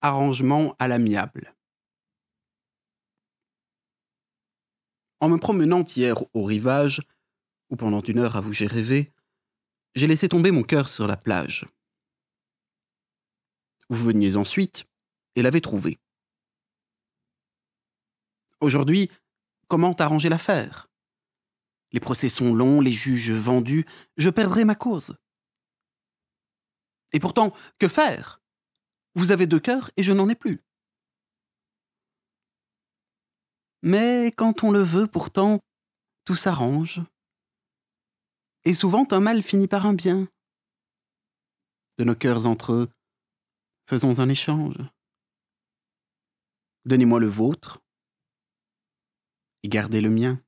arrangement à l'amiable. En me promenant hier au rivage, ou pendant une heure à vous j'ai rêvé, j'ai laissé tomber mon cœur sur la plage. Vous veniez ensuite et l'avez trouvé. Aujourd'hui, comment arranger l'affaire Les procès sont longs, les juges vendus, je perdrai ma cause. Et pourtant, que faire vous avez deux cœurs et je n'en ai plus. Mais quand on le veut, pourtant, tout s'arrange. Et souvent un mal finit par un bien. De nos cœurs entre eux, faisons un échange. Donnez-moi le vôtre et gardez le mien.